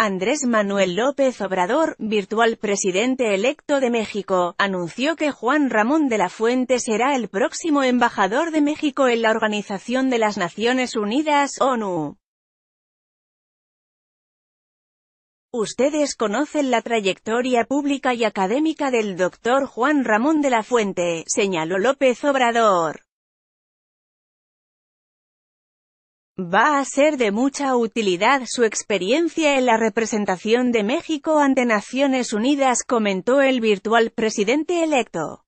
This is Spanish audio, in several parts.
Andrés Manuel López Obrador, virtual presidente electo de México, anunció que Juan Ramón de la Fuente será el próximo embajador de México en la Organización de las Naciones Unidas, ONU. Ustedes conocen la trayectoria pública y académica del doctor Juan Ramón de la Fuente, señaló López Obrador. Va a ser de mucha utilidad su experiencia en la representación de México ante Naciones Unidas, comentó el virtual presidente electo.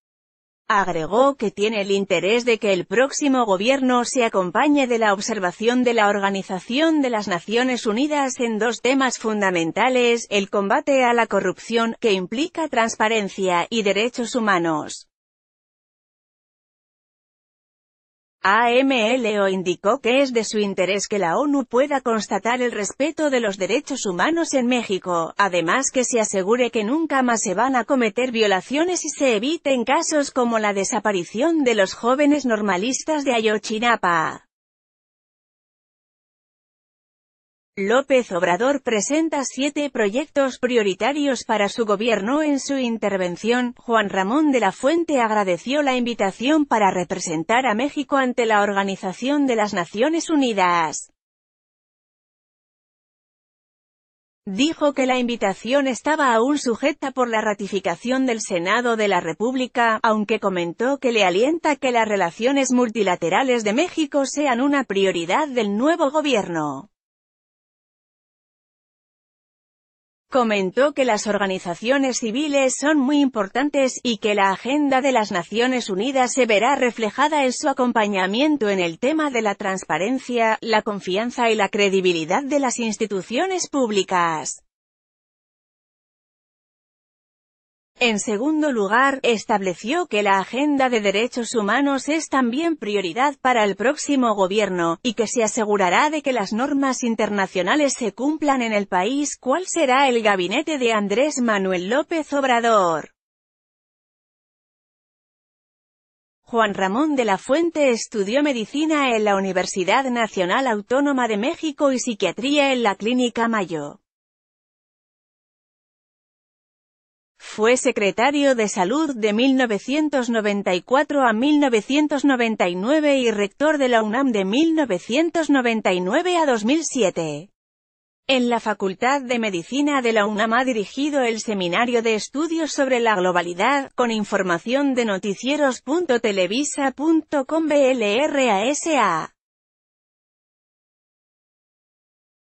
Agregó que tiene el interés de que el próximo gobierno se acompañe de la observación de la Organización de las Naciones Unidas en dos temas fundamentales, el combate a la corrupción, que implica transparencia, y derechos humanos. AMLO indicó que es de su interés que la ONU pueda constatar el respeto de los derechos humanos en México, además que se asegure que nunca más se van a cometer violaciones y se eviten casos como la desaparición de los jóvenes normalistas de Ayochinapa. López Obrador presenta siete proyectos prioritarios para su gobierno en su intervención. Juan Ramón de la Fuente agradeció la invitación para representar a México ante la Organización de las Naciones Unidas. Dijo que la invitación estaba aún sujeta por la ratificación del Senado de la República, aunque comentó que le alienta que las relaciones multilaterales de México sean una prioridad del nuevo gobierno. Comentó que las organizaciones civiles son muy importantes y que la agenda de las Naciones Unidas se verá reflejada en su acompañamiento en el tema de la transparencia, la confianza y la credibilidad de las instituciones públicas. En segundo lugar, estableció que la agenda de derechos humanos es también prioridad para el próximo gobierno, y que se asegurará de que las normas internacionales se cumplan en el país cuál será el gabinete de Andrés Manuel López Obrador. Juan Ramón de la Fuente estudió medicina en la Universidad Nacional Autónoma de México y psiquiatría en la Clínica Mayo. Fue secretario de Salud de 1994 a 1999 y rector de la UNAM de 1999 a 2007. En la Facultad de Medicina de la UNAM ha dirigido el Seminario de Estudios sobre la Globalidad, con información de noticieros.televisa.com